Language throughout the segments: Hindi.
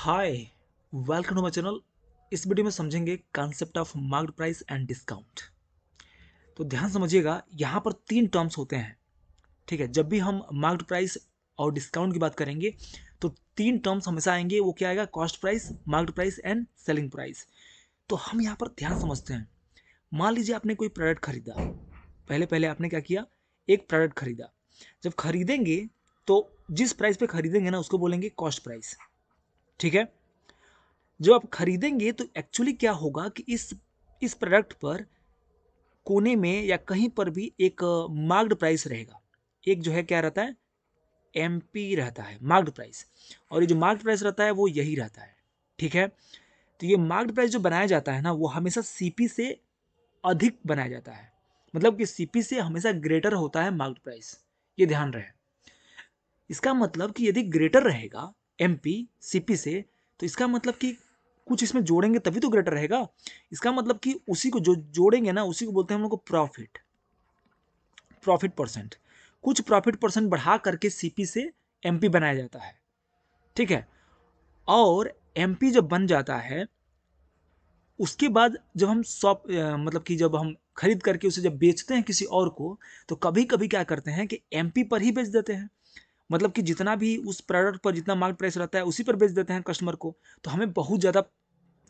hi welcome to my channel इस वीडियो में समझेंगे concept of marked price and discount तो ध्यान समझिएगा यहाँ पर तीन टर्म्स होते हैं ठीक है जब भी हम मार्क्ड प्राइस और डिस्काउंट की बात करेंगे तो तीन टर्म्स हमेशा आएंगे वो क्या आएगा cost price marked price and selling price तो हम यहाँ पर ध्यान समझते हैं मान लीजिए आपने कोई प्रोडक्ट खरीदा पहले पहले आपने क्या किया एक प्रोडक्ट खरीदा जब खरीदेंगे तो जिस प्राइस पे खरीदेंगे ना उसको बोलेंगे कॉस्ट प्राइस ठीक है जब आप खरीदेंगे तो एक्चुअली क्या होगा कि इस इस प्रोडक्ट पर कोने में या कहीं पर भी एक मार्क्ड प्राइस रहेगा एक जो है क्या रहता है एम पी रहता है मार्क्ड प्राइस और ये जो मार्क्ड प्राइस रहता है वो यही रहता है ठीक है तो ये मार्क्ड प्राइस जो बनाया जाता है ना वो हमेशा सी से अधिक बनाया जाता है मतलब कि सी से हमेशा ग्रेटर होता है मार्क्ड प्राइस ये ध्यान रहे इसका मतलब कि यदि ग्रेटर रहेगा एम पी से तो इसका मतलब कि कुछ इसमें जोड़ेंगे तभी तो ग्रेटर रहेगा इसका मतलब कि उसी को जो जोड़ेंगे ना उसी को बोलते हैं हम लोग को प्रॉफिट प्रॉफिट परसेंट कुछ प्रॉफिट परसेंट बढ़ा करके सीपी से एमपी बनाया जाता है ठीक है और एमपी जब बन जाता है उसके बाद जब हम शॉप मतलब कि जब हम खरीद करके उसे जब बेचते हैं किसी और को तो कभी कभी क्या करते हैं कि एमपी पर ही बेच देते हैं मतलब कि जितना भी उस प्रोडक्ट पर जितना मार्केट प्राइस रहता है उसी पर बेच देते हैं कस्टमर को तो हमें बहुत ज़्यादा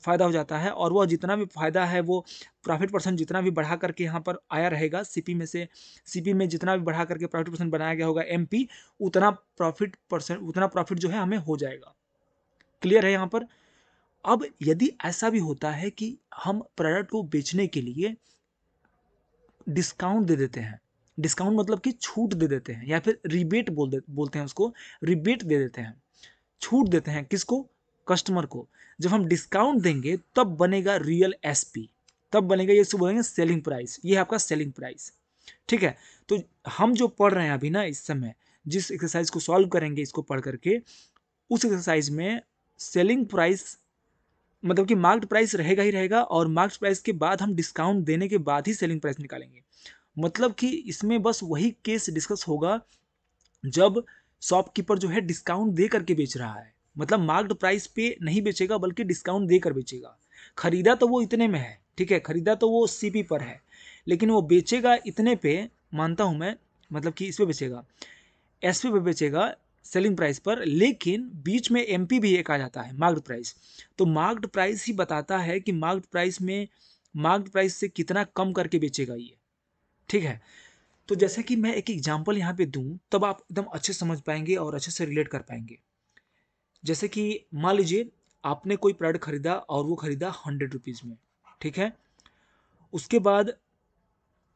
फ़ायदा हो जाता है और वह जितना भी फ़ायदा है वो प्रॉफिट परसेंट जितना भी बढ़ा करके यहाँ पर आया रहेगा सीपी में से सीपी में जितना भी बढ़ा करके प्रॉफिट परसेंट बनाया गया होगा एमपी उतना प्रॉफिट परसेंट उतना प्रॉफिट जो है हमें हो जाएगा क्लियर है यहाँ पर अब यदि ऐसा भी होता है कि हम प्रोडक्ट को बेचने के लिए डिस्काउंट दे देते हैं डिस्काउंट मतलब कि छूट दे देते हैं या फिर रिबेट बोल दे बोलते हैं उसको रिबेट दे देते हैं छूट देते हैं किसको कस्टमर को जब हम डिस्काउंट देंगे तब बनेगा रियल एस तब बनेगा ये सब बोलेंगे सेलिंग प्राइस ये है आपका सेलिंग प्राइस ठीक है तो हम जो पढ़ रहे हैं अभी ना इस समय जिस एक्सरसाइज को सॉल्व करेंगे इसको पढ़ करके उस एक्सरसाइज में सेलिंग प्राइस मतलब कि मार्क्ड प्राइस रहेगा ही रहेगा और मार्क्ड प्राइस के बाद हम डिस्काउंट देने के बाद ही सेलिंग प्राइस निकालेंगे मतलब कि इसमें बस वही केस डिस्कस होगा जब शॉपकीपर जो है डिस्काउंट दे करके बेच रहा है मतलब मार्क्ड प्राइस पे नहीं बेचेगा बल्कि डिस्काउंट दे कर बेचेगा खरीदा तो वो इतने में है ठीक है खरीदा तो वो सीपी पर है लेकिन वो बेचेगा इतने पे मानता हूँ मैं मतलब कि इस पर बेचेगा एस पे बेचेगा सेलिंग प्राइस पर लेकिन बीच में एम भी एक आ जाता है मार्क्ड प्राइस तो मार्क्ड प्राइस ही बताता है कि मार्क्ड प्राइस में मार्क्ड प्राइस से कितना कम करके बेचेगा ये ठीक है तो जैसे कि मैं एक एग्जाम्पल यहाँ पे दूँ तब आप एकदम अच्छे समझ पाएंगे और अच्छे से रिलेट कर पाएंगे जैसे कि मान लीजिए आपने कोई प्रोडक्ट खरीदा और वो खरीदा हंड्रेड रुपीज़ में ठीक है उसके बाद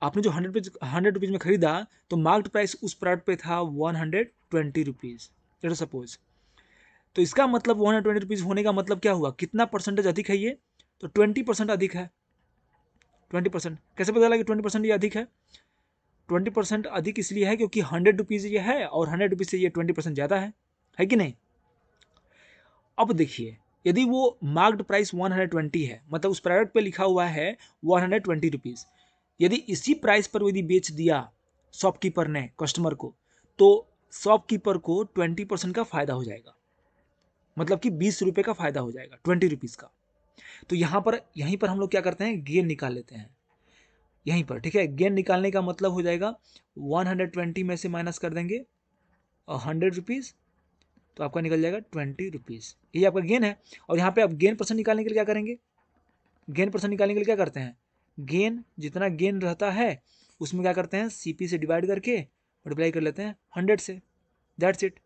आपने जो हंड्रेड रुपीज हंड्रेड रुपीज़ में ख़रीदा तो मार्क्ड प्राइस उस प्रोडक्ट पे था one hundred twenty rupees let suppose तो इसका मतलब वन हंड्रेड ट्वेंटी रुपीज़ होने का मतलब क्या हुआ कितना परसेंटेज अधिक है ये तो ट्वेंटी परसेंट अधिक है ट्वेंटी परसेंट कैसे पता लगा कि ट्वेंटी परसेंट ये अधिक है ट्वेंटी परसेंट अधिक इसलिए है क्योंकि हंड्रेड रुपीज़ ये है और हंड्रेड रुपीज़ से ये ट्वेंटी परसेंट ज़्यादा है है कि नहीं अब देखिए यदि वो marked price one hundred twenty है मतलब उस प्रोडक्ट पे लिखा हुआ है वन हंड्रेड ट्वेंटी रुपीज़ यदि इसी प्राइस पर यदि बेच दिया शॉपकीपर ने कस्टमर को तो शॉपकीपर को ट्वेंटी परसेंट का फ़ायदा हो जाएगा मतलब कि बीस रुपये का फ़ायदा हो जाएगा ट्वेंटी रुपीज़ का तो यहाँ पर यहीं पर हम लोग क्या करते हैं गेन निकाल लेते हैं यहीं पर ठीक है गेन निकालने का मतलब हो जाएगा 120 में से माइनस कर देंगे और हंड्रेड रुपीज़ तो आपका निकल जाएगा ट्वेंटी रुपीज़ ये आपका गेन है और यहाँ पे आप गेन परसेंट निकालने के लिए क्या करेंगे गेन परसेंट निकालने के लिए क्या करते हैं गेन जितना गेन रहता है उसमें क्या करते हैं सी से डिवाइड करके मल्टीप्लाई कर लेते हैं हंड्रेड से दैट्स इट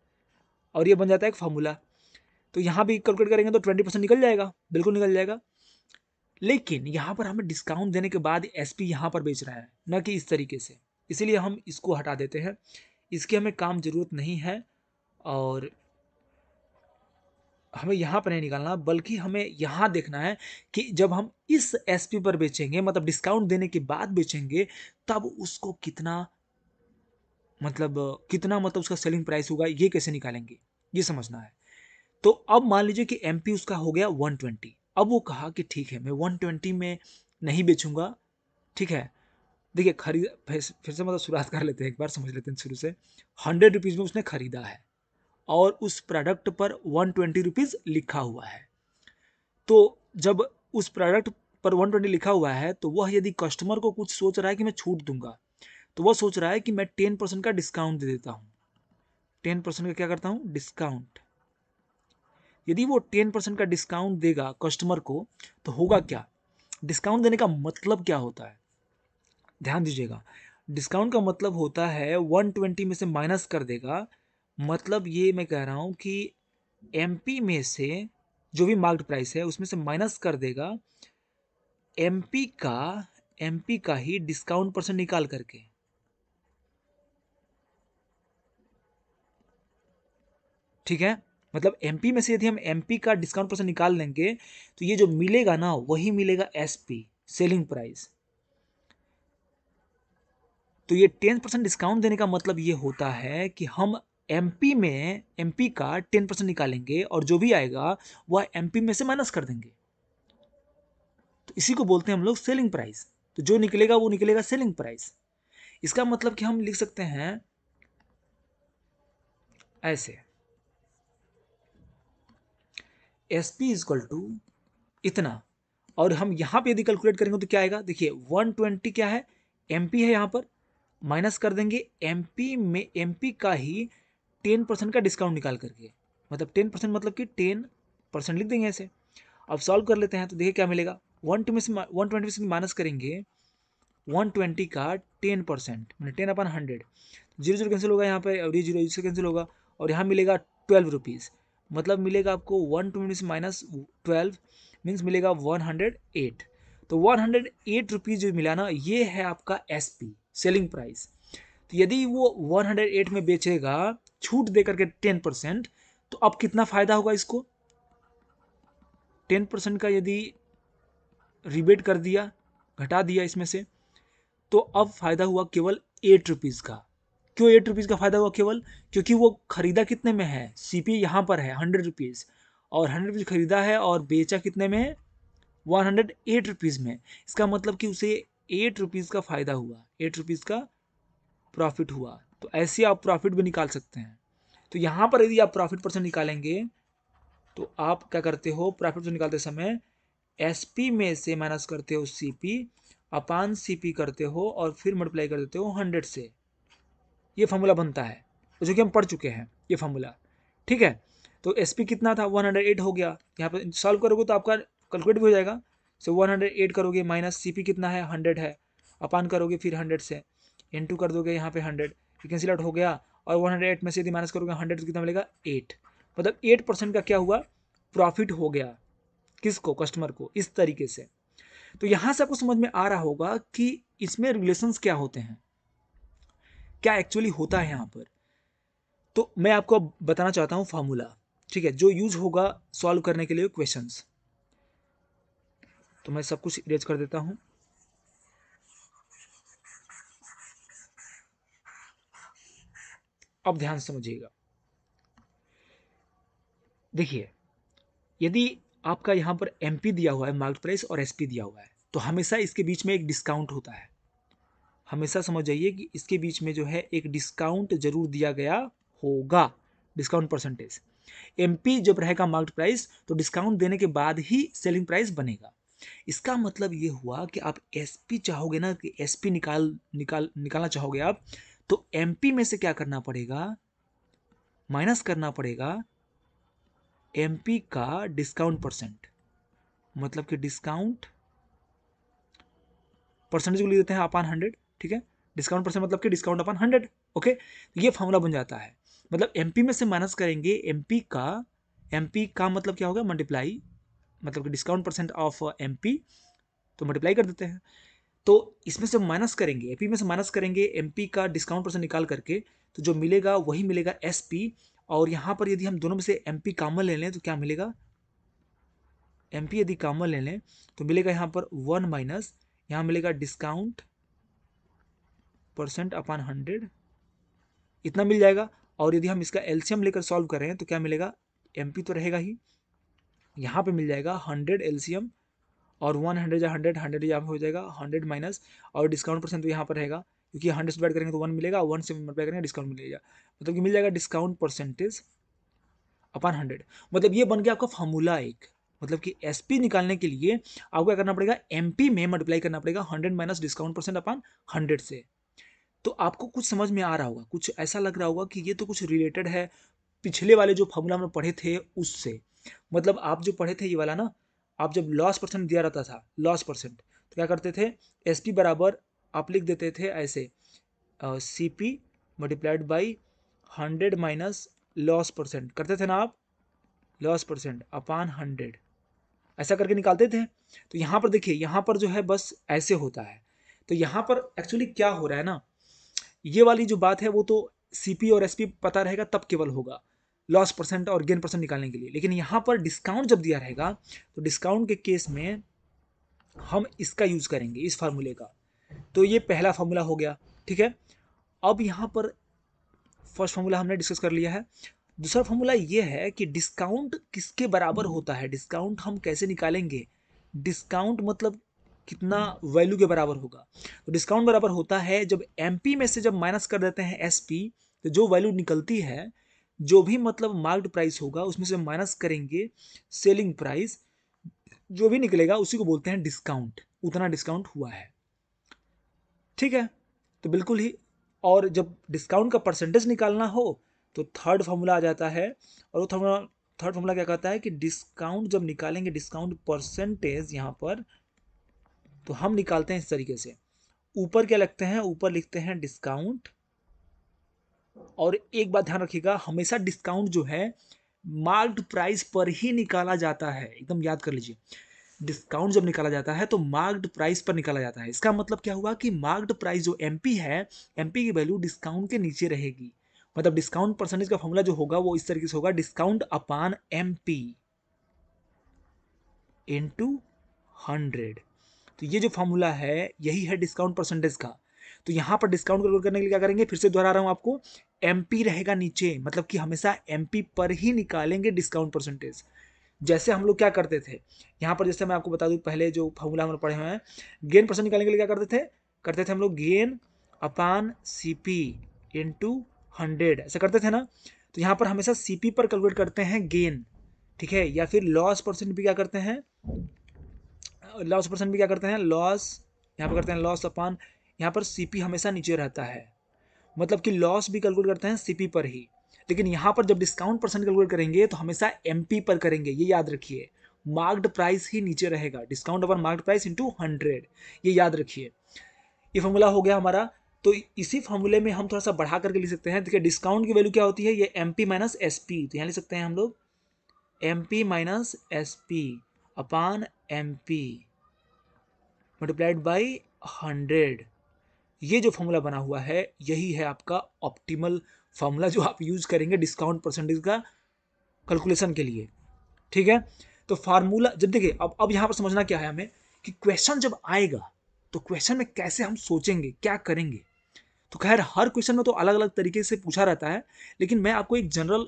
और ये बन जाता है एक फार्मूला तो यहाँ भी कैलकुलेट करेंगे तो ट्वेंटी परसेंट निकल जाएगा बिल्कुल निकल जाएगा लेकिन यहाँ पर हमें डिस्काउंट देने के बाद एस पी यहाँ पर बेच रहा है न कि इस तरीके से इसीलिए हम इसको हटा देते हैं इसकी हमें काम ज़रूरत नहीं है और हमें यहाँ पर नहीं निकालना बल्कि हमें यहाँ देखना है कि जब हम इस एसपी पर बेचेंगे मतलब डिस्काउंट देने के बाद बेचेंगे तब उसको कितना मतलब कितना मतलब उसका सेलिंग प्राइस होगा ये कैसे निकालेंगे ये समझना है तो अब मान लीजिए कि एम उसका हो गया 120 अब वो कहा कि ठीक है मैं 120 में नहीं बेचूंगा ठीक है देखिए खरीद फिर से मतलब शुरुआत कर लेते हैं एक बार समझ लेते हैं शुरू से हंड्रेड रुपीज़ में उसने ख़रीदा है और उस प्रोडक्ट पर वन ट्वेंटी रुपीज़ लिखा हुआ है तो जब उस प्रोडक्ट पर वन ट्वेंटी लिखा हुआ है तो वह यदि कस्टमर को कुछ सोच रहा है कि मैं छूट दूंगा तो वह सोच रहा है कि मैं टेन परसेंट का डिस्काउंट दे देता हूँ टेन परसेंट का क्या करता हूँ डिस्काउंट यदि वो टेन परसेंट का डिस्काउंट देगा कस्टमर को तो होगा क्या डिस्काउंट देने का मतलब क्या होता है ध्यान दीजिएगा डिस्काउंट का मतलब होता है वन ट्वेंटी में से माइनस कर देगा मतलब ये मैं कह रहा हूँ कि एम में से जो भी मार्क्ड प्राइस है उसमें से माइनस कर देगा एम का एम का ही डिस्काउंट परसेंट निकाल करके ठीक है मतलब एमपी में से यदि हम एमपी का डिस्काउंट परसेंट निकाल लेंगे तो ये जो मिलेगा ना वही मिलेगा एसपी सेलिंग प्राइस तो ये टेन परसेंट डिस्काउंट देने का मतलब ये होता है कि हम एमपी में एमपी का टेन परसेंट निकालेंगे और जो भी आएगा वह एमपी में से माइनस कर देंगे तो इसी को बोलते हैं हम लोग सेलिंग प्राइस तो जो निकलेगा वो निकलेगा सेलिंग प्राइस इसका मतलब कि हम लिख सकते हैं ऐसे एस पी इजक्वल टू इतना और हम यहाँ पे यदि कैलकुलेट करेंगे तो क्या आएगा देखिए 120 क्या है एम है यहाँ पर माइनस कर देंगे एम में एम का ही टेन परसेंट का डिस्काउंट निकाल करके मतलब टेन परसेंट मतलब कि टेन परसेंट लिख देंगे ऐसे अब सॉल्व कर लेते हैं तो देखिए क्या मिलेगा वन टू में से वन ट्वेंटी से माइनस करेंगे वन ट्वेंटी का टेन परसेंट मैंने ten upon hundred zero zero cancel होगा यहाँ पर और ये जीरो जीरो कैंसिल होगा और यहाँ मिलेगा ट्वेल्व रुपीज़ मतलब मिलेगा आपको one twenty minus twelve means मिलेगा वन हंड्रेड एट तो वन हंड्रेड एट रुपीज़ जो मिला ना ये है आपका एस पी सेलिंग प्राइस तो यदि वो वन हंड्रेड एट में बेचेगा छूट दे करके टेन परसेंट तो अब कितना फ़ायदा होगा इसको टेन परसेंट का यदि रिबेट कर दिया घटा दिया इसमें से तो अब फ़ायदा हुआ केवल एट रुपीज़ का क्यों एट रुपीज़ का फ़ायदा हुआ केवल क्योंकि वो ख़रीदा कितने में है सी पी यहाँ पर है हंड्रेड रुपीज़ और हंड्रेड रुपीज़ ख़रीदा है और बेचा कितने में वन हंड्रेड एट रुपीज़ में इसका मतलब कि उसे एट रुपीज़ का फ़ायदा हुआ एट रुपीज़ का प्रॉफिट हुआ तो ऐसे आप प्रॉफिट भी निकाल सकते हैं तो यहाँ पर यदि आप प्रॉफिट परसेंट निकालेंगे तो आप क्या करते हो प्रॉफिट परसेंट निकालते समय एस पी में से माइनस करते हो सी पी अपान सी पी करते हो और फिर मल्टीप्लाई कर देते हो हंड्रेड से ये फार्मूला बनता है जो तो कि हम पढ़ चुके हैं ये फार्मूला ठीक है तो एस पी कितना था वन हंड्रेड एट हो गया यहाँ पर सॉल्व करोगे तो आपका कैलकुलेट भी हो जाएगा सो वन हंड्रेड एट करोगे माइनस सी पी कितना है हंड्रेड है अपान करोगे फिर हंड्रेड से इन टू कर दोगे यहाँ पे हंड्रेड कैंसिल आउट हो गया और वन हंड्रेड एट में से यदि माइनस करोगे हंड्रेड कितना मिलेगा एट मतलब एट परसेंट का क्या हुआ प्रॉफिट हो गया किसको कस्टमर को इस तरीके से तो यहाँ से आपको समझ में आ रहा होगा कि इसमें रिलेशंस क्या होते हैं क्या एक्चुअली होता है यहाँ पर तो मैं आपको बताना चाहता हूँ फार्मूला ठीक है जो यूज होगा सॉल्व करने के लिए क्वेश्चंस तो मैं सब कुछ इरेज कर देता हूँ अब ध्यान समझिएगा देखिए यदि आपका यहाँ पर एमपी दिया हुआ है मार्केट प्राइस और एसपी दिया हुआ है तो हमेशा इसके बीच में एक डिस्काउंट होता है हमेशा समझ जाइए कि इसके बीच में जो है एक डिस्काउंट जरूर दिया गया होगा डिस्काउंट परसेंटेज एम जब रहेगा मार्केट प्राइस तो डिस्काउंट देने के बाद ही सेलिंग प्राइस बनेगा इसका मतलब ये हुआ कि आप एस चाहोगे ना कि एस निकाल निकाल निकालना चाहोगे आप तो एम में से क्या करना पड़ेगा माइनस करना पड़ेगा एम का डिस्काउंट परसेंट मतलब कि डिस्काउंट परसेंटेज को लिख देते हैं अपान हंड्रेड ठीक है डिस्काउंट परसेंट मतलब कि डिस्काउंट अपन हंड्रेड ओके ये फॉर्मूला बन जाता है मतलब एम में से माइनस करेंगे एम का एम का मतलब क्या होगा मल्टीप्लाई मतलब कि डिस्काउंट परसेंट ऑफ एम तो मल्टीप्लाई कर देते हैं तो इसमें से माइनस करेंगे एपी में से माइनस करेंगे एमपी का डिस्काउंट परसेंट निकाल करके तो जो मिलेगा वही मिलेगा एस और यहाँ पर यदि हम दोनों में से एम पी कामन ले लें तो क्या मिलेगा एम यदि कामन ले लें तो मिलेगा यहाँ पर वन माइनस यहाँ मिलेगा डिस्काउंट परसेंट अपॉन हंड्रेड इतना मिल जाएगा और यदि हम इसका एल्शियम लेकर सॉल्व करें तो क्या मिलेगा एम तो रहेगा ही यहाँ पर मिल जाएगा हंड्रेड एल्शियम और वन हंड्रेड या हंड्रेड हंड्रेड यहाँ पर हो जाएगा हंड्रेड माइनस और डिस्काउंट परसेंट तो यहाँ पर रहेगा क्योंकि हंड्रेड से डिवाइड करेंगे तो वन मिलेगा वन से मल्टीप्लाई करेंगे डिस्काउंट मिलेगा मतलब कि मिल जाएगा डिस्काउंट परसेंटेज अपन हंड्रेड मतलब ये बन गया आपका फार्मूला एक मतलब कि एस निकालने के लिए आपको क्या करना पड़ेगा एम में मल्टीप्लाई करना पड़ेगा hundred minus discount percent upon hundred से तो आपको कुछ समझ में आ रहा होगा कुछ ऐसा लग रहा होगा कि ये तो कुछ रिलेटेड है पिछले वाले जो फॉर्मूला हम पढ़े थे उससे मतलब आप जो पढ़े थे ये वाला ना आप जब लॉस परसेंट दिया रहता था लॉस परसेंट तो क्या करते थे एस बराबर आप लिख देते थे ऐसे C P multiplied by hundred minus loss percent करते थे ना आप लॉस परसेंट अपान हंड्रेड ऐसा करके निकालते थे तो यहाँ पर देखिए यहाँ पर जो है बस ऐसे होता है तो यहाँ पर एक्चुअली क्या हो रहा है ना ये वाली जो बात है वो तो सी और एस पता रहेगा तब केवल होगा लॉस परसेंट और गेन परसेंट निकालने के लिए लेकिन यहाँ पर डिस्काउंट जब दिया रहेगा तो डिस्काउंट के केस में हम इसका यूज़ करेंगे इस फार्मूले का तो ये पहला फार्मूला हो गया ठीक है अब यहाँ पर फर्स्ट फार्मूला हमने डिस्कस कर लिया है दूसरा फार्मूला ये है कि डिस्काउंट किसके बराबर होता है डिस्काउंट हम कैसे निकालेंगे डिस्काउंट मतलब कितना वैल्यू के बराबर होगा तो डिस्काउंट बराबर होता है जब एम में से जब माइनस कर देते हैं एस तो जो वैल्यू निकलती है जो भी मतलब मार्क्ड प्राइस होगा उसमें से माइनस करेंगे सेलिंग प्राइस जो भी निकलेगा उसी को बोलते हैं डिस्काउंट उतना डिस्काउंट हुआ है ठीक है तो बिल्कुल ही और जब डिस्काउंट का परसेंटेज निकालना हो तो थर्ड फार्मूला आ जाता है और वो थर्ड थर्ड फार्मूला क्या कहता है कि डिस्काउंट जब निकालेंगे डिस्काउंट परसेंटेज यहाँ पर तो हम निकालते हैं इस तरीके से ऊपर क्या लगते हैं ऊपर लिखते हैं डिस्काउंट और एक बात ध्यान रखिएगा हमेशा डिस्काउंट जो है मार्क्ड प्राइस पर ही निकाला जाता है एकदम याद कर लीजिए डिस्काउंट जब निकाला जाता है तो मार्क्ड प्राइस पर निकाला जाता है इसका मतलब क्या हुआ कि मार्क्ड प्राइस जो एम है एमपी की वैल्यू डिस्काउंट के नीचे रहेगी मतलब डिस्काउंट परसेंटेज का फॉर्मूला जो होगा वो इस तरीके से होगा discount upon M P into hundred तो ये जो फार्मूला है यही है डिस्काउंट परसेंटेज का तो यहाँ पर डिस्काउंट कैलकुलेट करने के लिए क्या करेंगे फिर से दोहरा रहा हूँ आपको एम रहेगा नीचे मतलब कि हमेशा एम पर ही निकालेंगे डिस्काउंट परसेंटेज जैसे हम लोग क्या करते थे यहाँ पर जैसे मैं आपको बता दूँ पहले जो फार्मूला हम लोग पढ़े हुए हैं गेन परसेंट निकालने के लिए क्या करते थे करते थे हम लोग gain upon C P to hundred ऐसा करते थे ना तो यहाँ पर हमेशा सी पर कैलकुलेट करते हैं गेन ठीक है या फिर लॉस परसेंट भी क्या करते हैं लॉस ऑपरेशन भी क्या करते हैं लॉस यहाँ पर करते हैं लॉस अपान यहाँ पर सीपी हमेशा नीचे रहता है मतलब कि लॉस भी कैलकुलेट करते हैं सीपी पर ही लेकिन यहाँ पर जब डिस्काउंट परसेंट कैलकुलेट करेंगे तो हमेशा एम पर करेंगे ये याद रखिए मार्क्ड प्राइस ही नीचे रहेगा discount upon marked price into hundred ये याद रखिए ये फॉर्मूला हो गया हमारा तो इसी फॉर्मूले में हम थोड़ा सा बढ़ा करके लिख सकते हैं देखिए डिस्काउंट की वैल्यू क्या होती है ये M P minus S P तो यहाँ लिख सकते हैं हम लोग M P minus S P upon M P multiplied by hundred ये जो फॉर्मूला बना हुआ है यही है आपका ऑप्टिमल फॉर्मूला जो आप यूज़ करेंगे डिस्काउंट परसेंटेज का कैलकुलेशन के लिए ठीक है तो फार्मूला जब देखिए अब अब यहाँ पर समझना क्या है हमें कि क्वेश्चन जब आएगा तो क्वेश्चन में कैसे हम सोचेंगे क्या करेंगे तो खैर हर क्वेश्चन में तो अलग अलग तरीके से पूछा रहता है लेकिन मैं आपको एक जनरल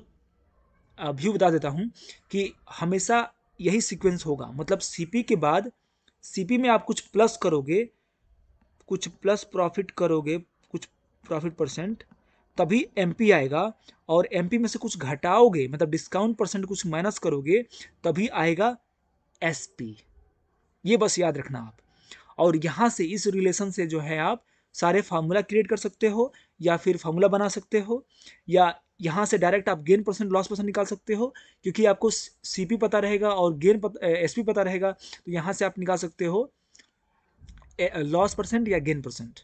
व्यू बता देता हूँ कि हमेशा यही सीक्वेंस होगा मतलब सीपी के बाद सीपी में आप कुछ प्लस करोगे कुछ प्लस प्रॉफिट करोगे कुछ प्रॉफिट परसेंट तभी एम आएगा और एम में से कुछ घटाओगे मतलब डिस्काउंट परसेंट कुछ माइनस करोगे तभी आएगा एस ये बस याद रखना आप और यहाँ से इस रिलेशन से जो है आप सारे फार्मूला क्रिएट कर सकते हो या फिर फार्मूला बना सकते हो या यहाँ से डायरेक्ट आप गेन परसेंट लॉस परसेंट निकाल सकते हो क्योंकि आपको सी पी पता रहेगा और गेन एस पी पता रहेगा तो यहाँ से आप निकाल सकते हो लॉस परसेंट या गेन परसेंट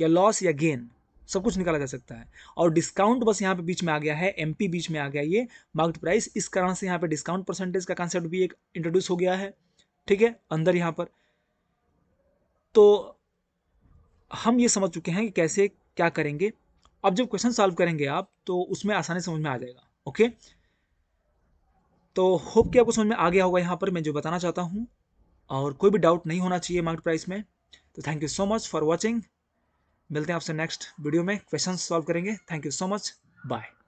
या लॉस या गेन सब कुछ निकाला जा सकता है और डिस्काउंट बस यहाँ पे बीच में आ गया है एमपी बीच में आ गया ये मार्केट प्राइस इस कारण से यहाँ पे डिस्काउंट परसेंटेज का कॉन्सेप्ट भी एक इंट्रोड्यूस हो गया है ठीक है अंदर यहाँ पर तो हम ये समझ चुके हैं कि कैसे क्या करेंगे अब जब क्वेश्चन सॉल्व करेंगे आप तो उसमें आसानी समझ में आ जाएगा ओके तो होप कि आपको समझ में आ गया होगा यहाँ पर मैं जो बताना चाहता हूँ और कोई भी डाउट नहीं होना चाहिए मार्केट प्राइस में तो thank you so much for watching मिलते हैं आपसे नेक्स्ट वीडियो में क्वेश्चन सॉल्व करेंगे thank you so much bye